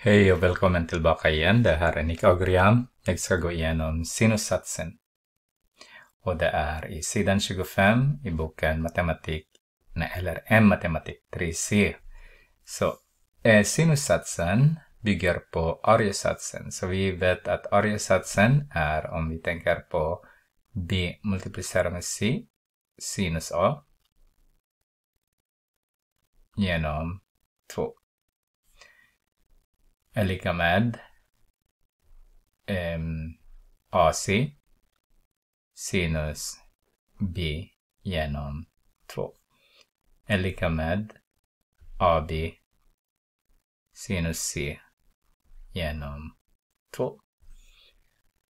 Hej och välkommen tillbaka igen. Det här är Nick Agrian. Jag ska gå igenom sinussatsen. Och det är i sidan 25 i boken Matematik, nej, eller M matematik 3C. Så eh, sinussatsen bygger på ariesatsen. Så vi vet att ariesatsen är, om vi tänker på B multiplicerat med C, sinus A genom 2 är lika med um, AC sinus B genom 2 är lika med AB sinus C genom 2.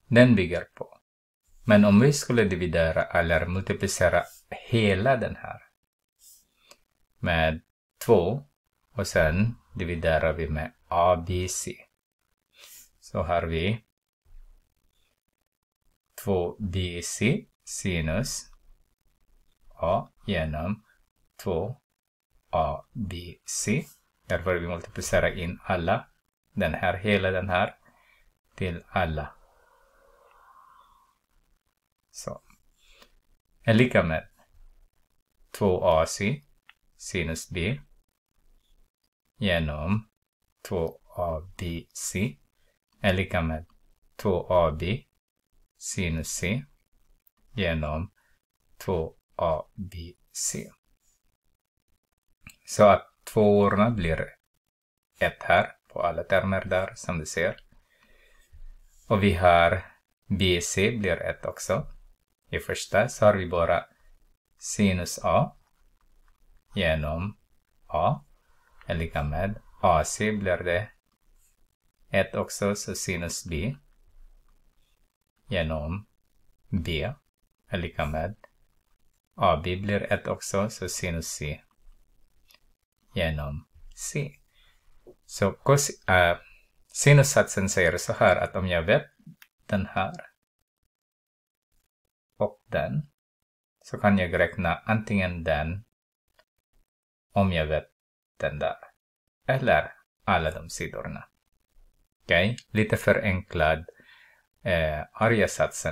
Den bygger på. Men om vi skulle dividera eller multiplicera hela den här med 2 och sen dividerar vi med ABC. Så har vi 2 bc sinus A genom 2ABC. Därför vi multiplicerar in alla, den här, hela den här, till alla. Så. Är lika med 2AC sinus B genom 2ABC är lika med 2AB sinus C genom 2ABC. Så att tvåorna blir ett här på alla termer där som du ser. Och vi har BC blir ett också. I första så har vi bara sinus A genom A är lika med A similarly, et också så sinus B genom B är lika med AB blir 1 också så sinus C genom C. Så cos, äh, eh, sinussatsen säger så här att om jag vet den här och den så kan jag räkna antingen den om jag vet den där. eller alla de sidorna. Okej, okay? lite förenklad eh, arga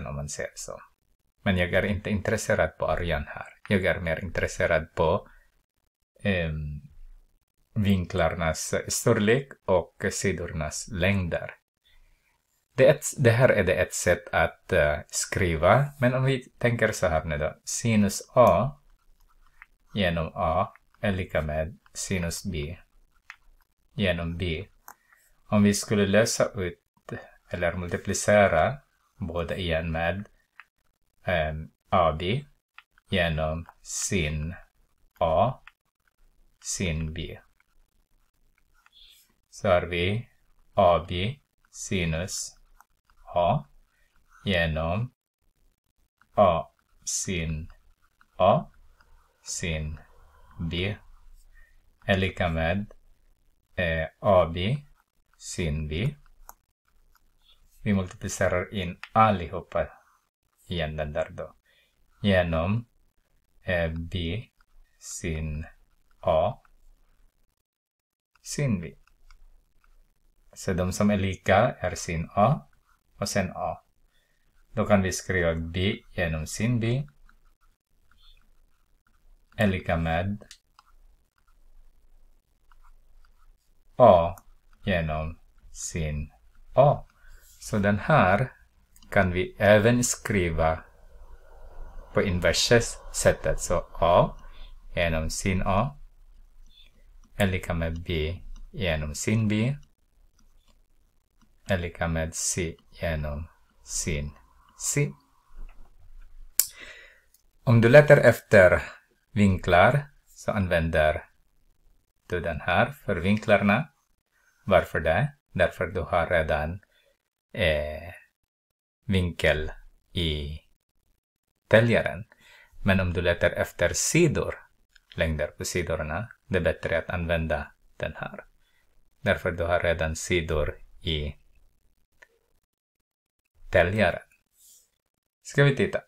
om man säger så. Men jag är inte intresserad på arjan här. Jag är mer intresserad på eh, vinklarnas storlek och sidornas längder. Det, ett, det, här är det ett sätt att uh, skriva, men om vi tänker så här nu då. Sinus A genom A är lika med sinus B genom b. Om vi skulle lösa ut eller multiplicera båda igen med um, ehm, AB genom sin A, sin B. Så har vi AB sinus A genom A sin A sin B är lika med eh, AB sin B. Vi multiplicerar in allihopa igen den där då. Genom eh, B sin A sin B. Så de som är lika är sin A och sen A. Då kan vi skriva B genom sin B är lika med A genom sin A. Så den här kan vi även skriva på inversa sättet. Så A genom sin A är lika med B genom sin B är lika med C genom sin C. Om du letar efter vinklar så använder du den här för vinklarna. Varför det? Därför du har redan eh, vinkel i täljaren. Men om du letar efter sidor, längder på sidorna, det är bättre att använda den här. Därför du har redan sidor i täljaren. Ska vi titta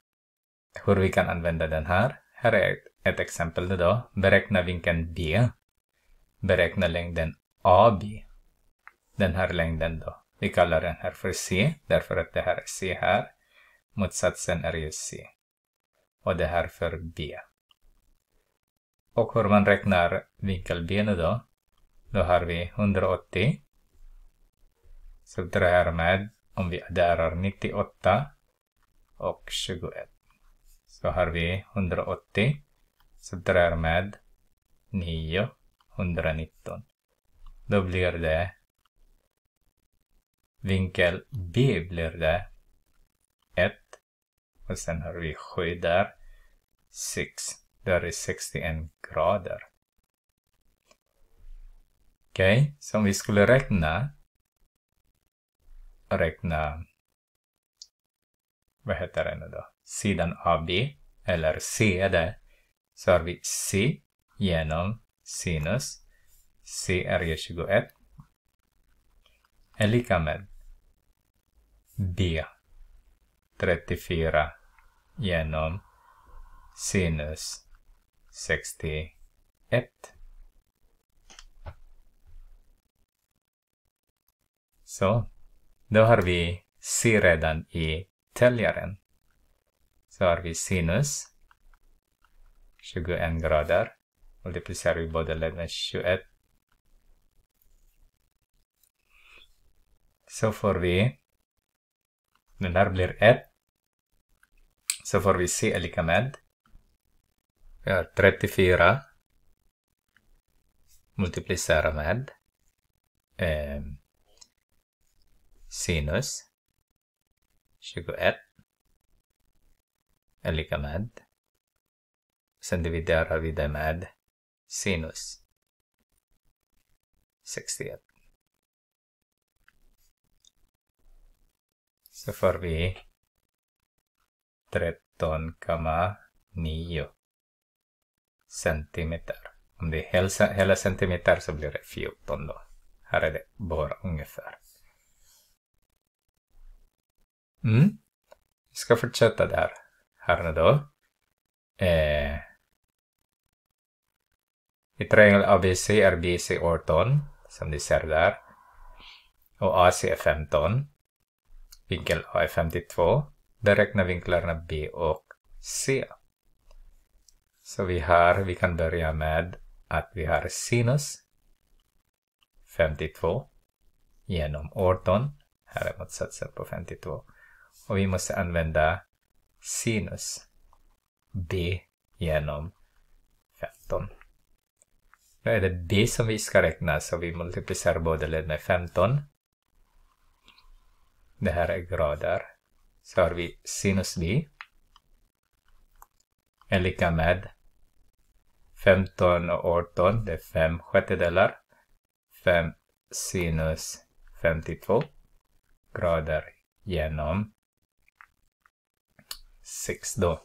hur vi kan använda den här. Här är ett exempel då. Beräkna vinkeln B beräkna längden AB. Den här längden då. Vi kallar den här för C därför att det här är C här. Motsatsen är ju C. Och det här för B. Och hur man räknar vinkelbenet då? Då har vi 180. Subtrahera med, om vi adderar 98 och 21. Så har vi 180. Subtrahera med 9 119. Då blir det vinkel B blir det 1 och sen har vi 7 där 6. Där är 61 grader. Okej, okay, så om vi skulle räkna räkna vad heter det nu då? Sidan AB eller CD så har vi C genom sinus c är ju 21 är lika med D34 genom sinus 61. Så, då har vi C redan i täljaren. Så har vi sinus 21 grader multiplicity borderland I should add. So for V, Bunlar blir 1. Så får vi se är med. Vi 34. Multiplicera med. Eh, sinus 21 är lika med. Sen dividerar vi det med sinus 61. Så får vi 13,9 centimeter. Om det är hela centimeter så blir det 14 då. Här är det bara ungefär. Mm. Vi ska fortsätta där. Här nu då. Eh, i triangle ABC är BC årton, som ni ser där. Och AC är 15. Vinkel A är 52. Beräkna vinklarna B och C. Så vi har, vi kan börja med att vi har sinus 52 genom 18. Här är motsatsen på 52. Och vi måste använda sinus B genom 15. Då är det b som vi ska räkna, så vi multiplicerar båda led med 15. Det här är grader. Så har vi sinus b är lika med 15 och 18, det är 5 sjättedelar. 5 sinus 52 grader genom 6 då.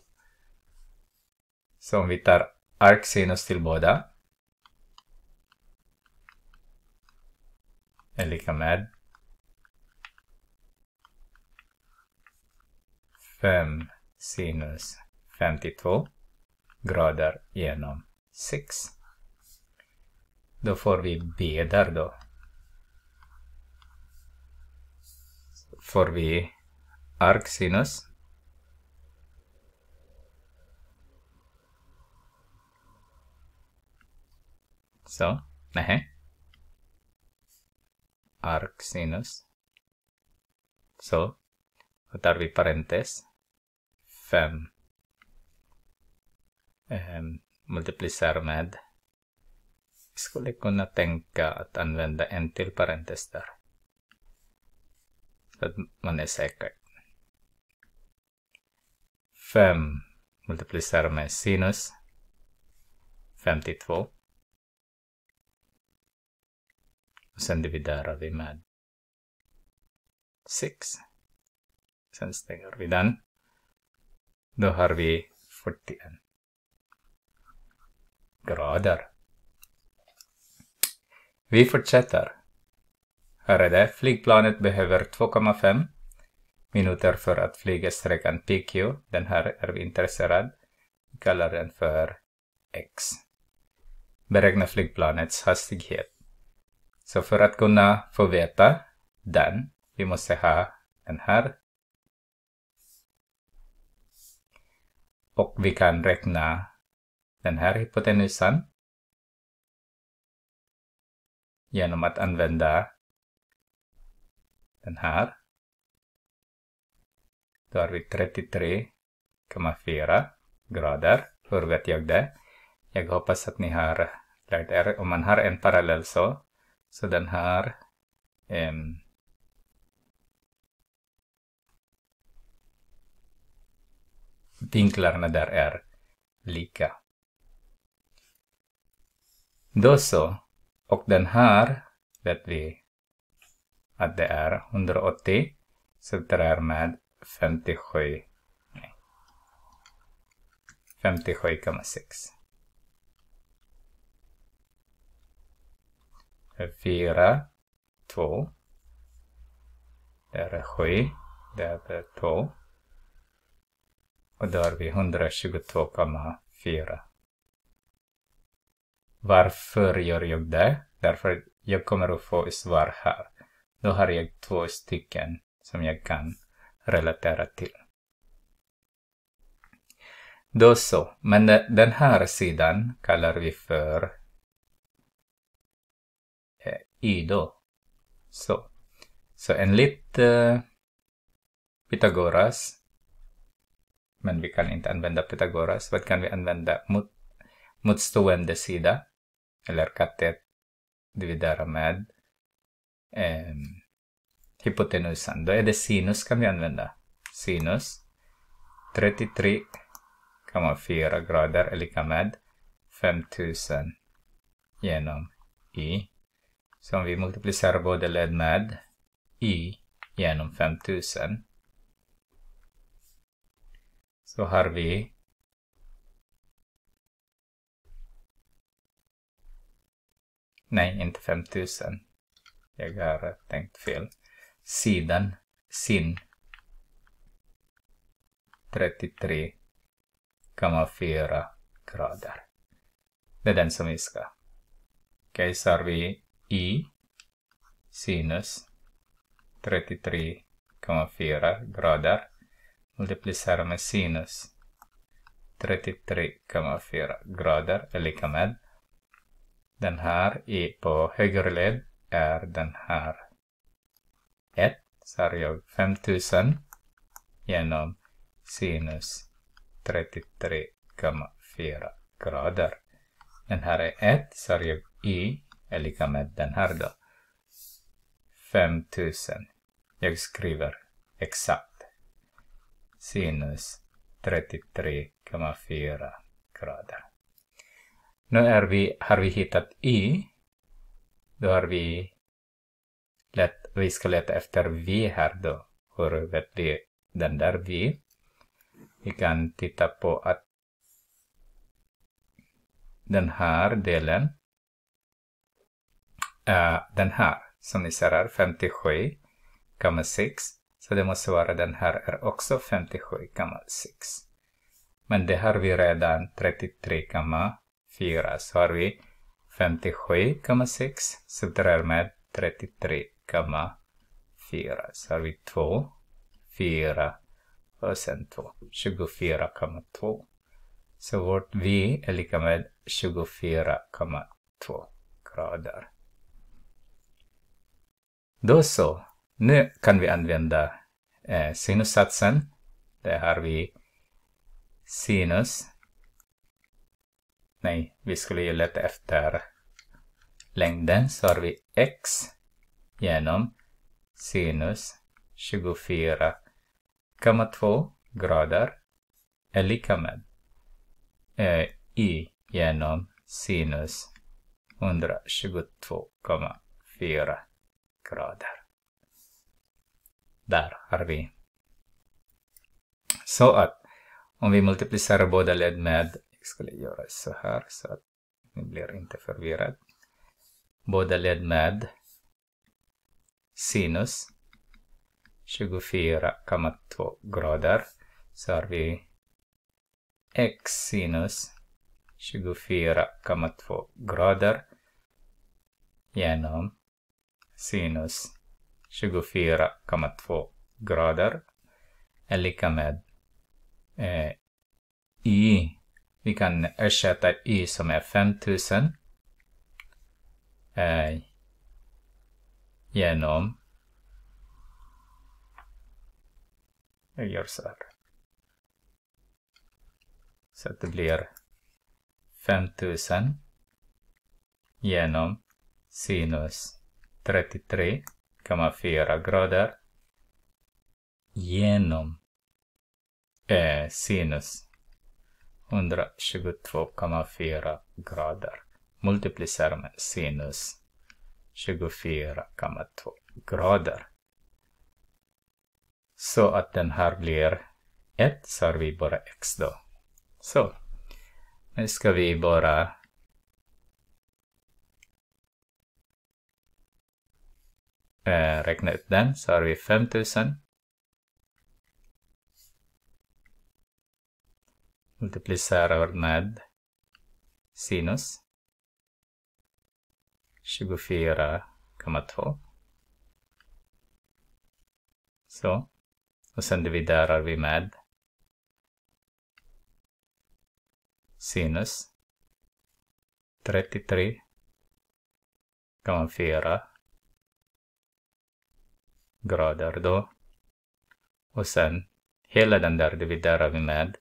Så om vi tar arcsinus till båda är lika med 5 sinus 52 grader genom 6. Då får vi B där då. får vi arksinus. Så, nej arc sinus. Så tar vi parentes 5 eh, multiplicerar med skulle kunna tänka att använda en till parentes där. Så att man är säker. 5 multiplicerar med sinus 52 Och sen dividerar vi med 6. Sen stänger vi den. Då har vi 41 grader. Vi fortsätter. Här är det. Flygplanet behöver 2,5 minuter för att flyga sträckan PQ. Den här är vi intresserad. Vi kallar den för X. Beräkna flygplanets hastighet. Så för att kunna få veta den, vi måste ha den här. Och vi kan räkna den här hypotenusan genom att använda den här. Då har vi 33,4 grader. Hur vet jag det? Jag hoppas att ni har lärt er. Om man har en parallell så så den här eh, vinklarna där är lika. Då så. Och den här vet vi att det är 180. Så det är med 57. 57,6. 4, 2, Där är sju, där är två. Och då har vi 122,4. Varför gör jag det? Därför jag kommer att få svar här. Då har jag två stycken som jag kan relatera till. Då så, men den här sidan kallar vi för idol. Så, så enligt uh, eh, Pythagoras, men vi kan inte använda Pythagoras, vad kan vi använda? Mot, motstående sida, eller katet dividera med um, ehm, hypotenusan. Då är det sinus kan vi använda. Sinus 33,4 grader är lika med 5000 genom i som vi multiplicerar både led med i genom 5000. Så har vi Nej, inte 5000. Jag har tänkt fel. Sidan, sin 33,4 grader. Det är den som vi ska. Okej, okay, så har vi i sinus 33,4 grader multiplicerar med sinus 33,4 grader är lika med den här i på högerled är den här 1 så har jag 5000 genom sinus 33,4 grader. Den här är 1 så har jag i är lika med den här då. 5000. Jag skriver exakt. Sinus 33,4 grader. Nu är vi, har vi hittat y. Då har vi lätt, vi ska leta efter v här då. Hur vet vi den där v? Vi kan titta på att den här delen uh, den här som ni ser här, 57,6. Så det måste vara den här är också 57,6. Men det har vi redan 33,4. Så har vi 57,6 subtraherar med 33,4. Så har vi 2, 4 och sen 2. 24,2. Så vårt V är lika med 24,2 grader. Då så, nu kan vi använda eh, sinussatsen. Där har vi sinus. Nej, vi skulle ju leta efter längden. Så har vi x genom sinus 24,2 grader är lika med eh, i genom sinus 122,4 grader. Där har vi. Så att om vi multiplicerar båda led med, jag skulle göra så här så att ni blir inte förvirrad. Båda led med sinus 24,2 grader så har vi x sinus 24,2 grader genom sinus 24,2 grader är lika med eh, y. Vi kan ersätta y som är 5000 eh, genom jag gör så här. Så att det blir 5000 genom sinus 33,4 grader genom eh, sinus 122,4 grader multiplicerar med sinus 24,2 grader. Så att den här blir 1 så har vi bara x då. Så nu ska vi bara eh, räkna ut den så har vi 5000 multiplicerar med sinus 24,2 så och sen dividerar vi med sinus 33,4 grader då. Och sen hela den där dividerar vi med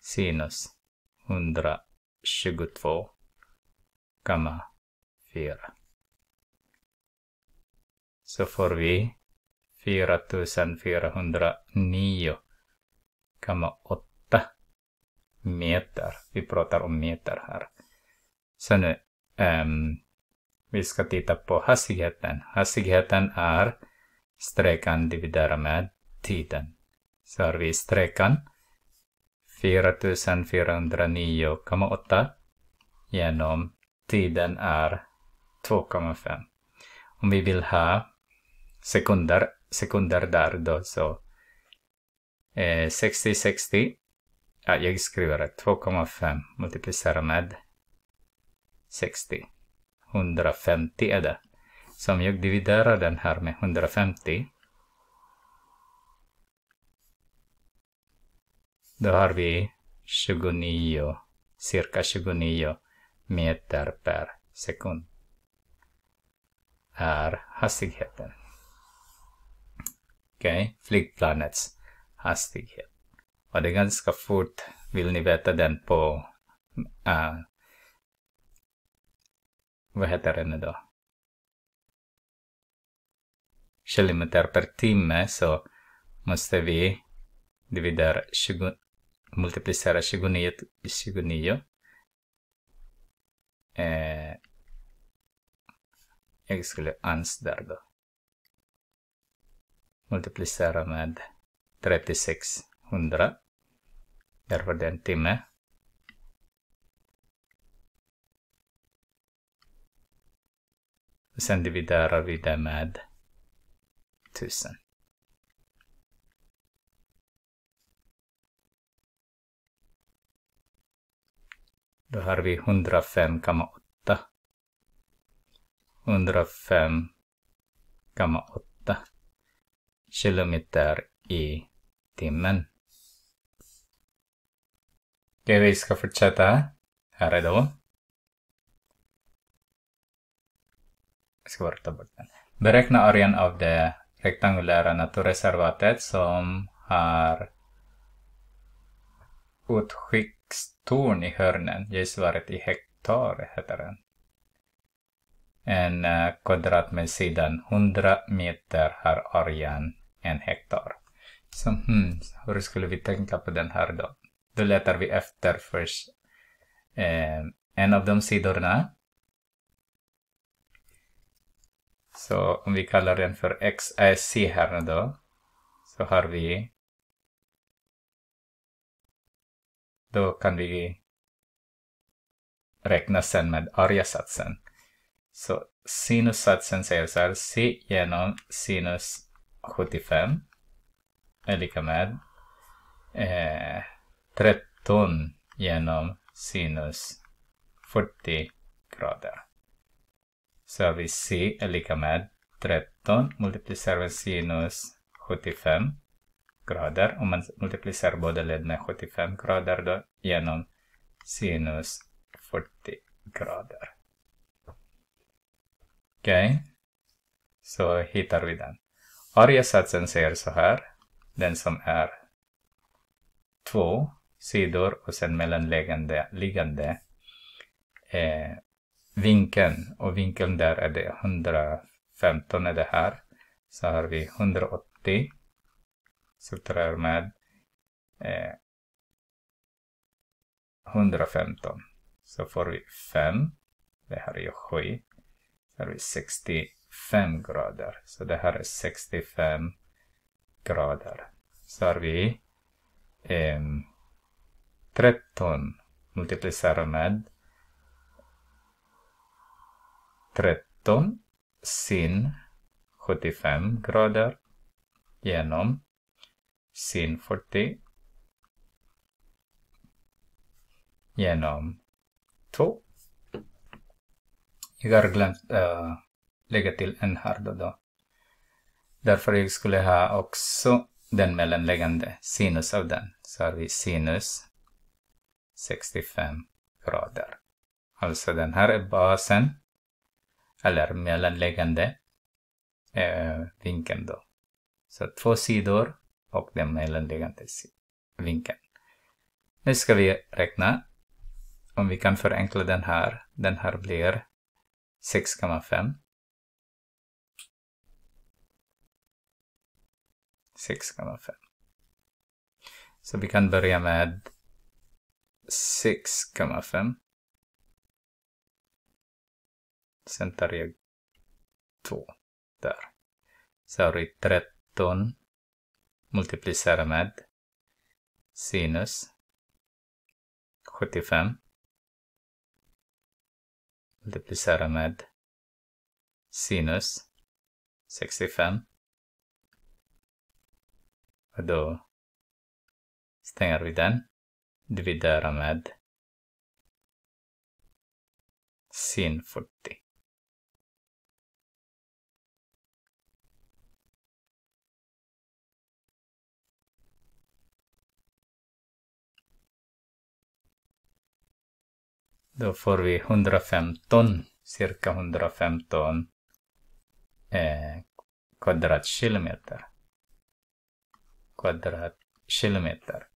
sinus 122,4. Så får vi 4409,8 meter. Vi pratar om meter här. Så nu, um, vi ska titta på hastigheten. Hastigheten är sträckan dividerar med tiden. Så har vi sträckan 4409,8 genom tiden är 2,5. Om vi vill ha sekunder, sekunder där då så 60, eh, 60. Ja, jag skriver 2,5 multiplicerar med 60. 150 är det som jag dividerar den här med 150. Då har vi 29, cirka 29 meter per sekund är hastigheten. Okej, okay. flygplanets hastighet. Och det är ganska fort, vill ni veta den på... Uh, vad heter den då? kilometer per timme så måste vi dividera 20, multiplicera 29, 29 eh, jag skulle ansdär då multiplicera med 3600 därför det är en timme sen dividerar vi det med tusen. Då har vi 105,8. 105,8 kilometer i timmen. Okej, vi ska fortsätta. Här är då. Jag ska bara ta bort den. Beräkna arean av det rektangulära naturreservatet som har utskickstorn i hörnen, gissvaret i hektar heter den. En eh, kvadrat med sidan 100 meter har arean en hektar. Så hmm, hur skulle vi tänka på den här då? Då letar vi efter först eh, en av de sidorna Så om vi kallar den för XAC här nu då, så har vi... Då kan vi räkna sen med aria Så sinussatsen säger så här, c genom sinus 75 är lika med eh, 13 genom sinus 40 grader. Så har vi C är lika med 13 multiplicerar med sinus 75 grader. Om man multiplicerar båda led med 75 grader då genom sinus 40 grader. Okej, okay. så hittar vi den. Arjesatsen säger så här, den som är två sidor och sen mellanliggande liggande, eh, vinkeln och vinkeln där är det 115 är det här. Så har vi 180 subtraherar med eh, 115. Så får vi 5. Det här är 7. Så har vi 65 grader. Så det här är 65 grader. Så har vi eh, 13 multiplicerar med 13 sin 75 grader genom sin 40 genom 2. Jag har glömt äh, lägga till en här då, då. Därför jag skulle ha också den mellanläggande, sinus av den. Så har vi sinus 65 grader. Alltså den här är basen eller mellanliggande eh, vinkeln då. Så två sidor och den mellanliggande vinkeln. Nu ska vi räkna. Om vi kan förenkla den här. Den här blir 6,5. 6,5. Så vi kan börja med 6,5 sentareg 2. Där. vi 13 multiplicerar med sinus 75 multiplicerar med sinus 65 och då stänger vi den, dividerar med sin 40. Då får vi 115, cirka 115 eh, kvadratkilometer. Kvadratkilometer.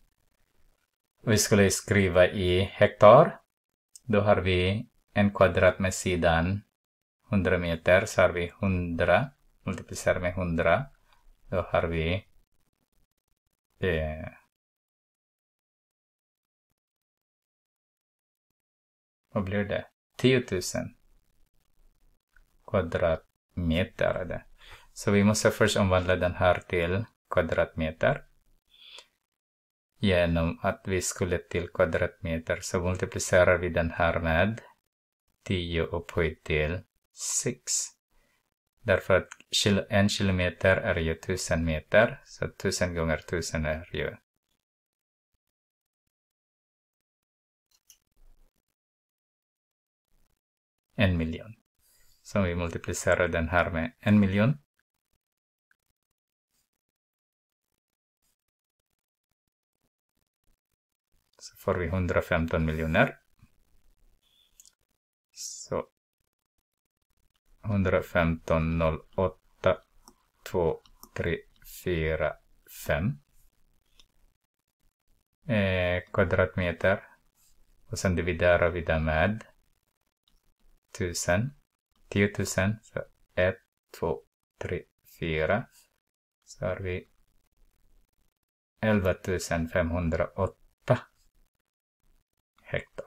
Vi skulle skriva i hektar. Då har vi en kvadrat med sidan 100 meter, så har vi 100, multiplicerar med 100. Då har vi eh, vad blir det? 10 000 kvadratmeter. Så vi måste först omvandla den här till kvadratmeter. Genom att vi skulle till kvadratmeter så multiplicerar vi den här med 10 upphöjt till 6. Därför att en kilometer är ju 1000 meter, så 1000 gånger 1000 är ju en miljon. Så vi multiplicerar den här med en miljon. Så får vi 115 miljoner. Så 115 08 2 3 4 5 eh, kvadratmeter. Och sen dividerar vi det med tusen. 10 000 för 1, 2, 3, 4. Så har vi 11 femhundraåtta hektar.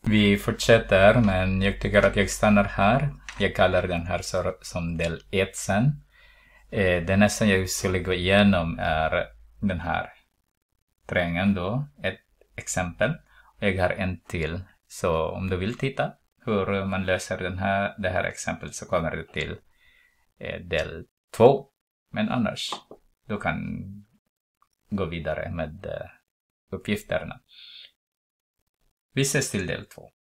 Vi fortsätter, men jag tycker att jag stannar här. Jag kallar den här som del 1 sen. Eh, det nästa jag skulle gå igenom är den här terrängen då, ett exempel. Jag har en till så om du vill titta hur man löser den här, det här exemplet så kommer du till eh, del 2. Men annars, du kan gå vidare med eh, uppgifterna. Vi ses till del 2.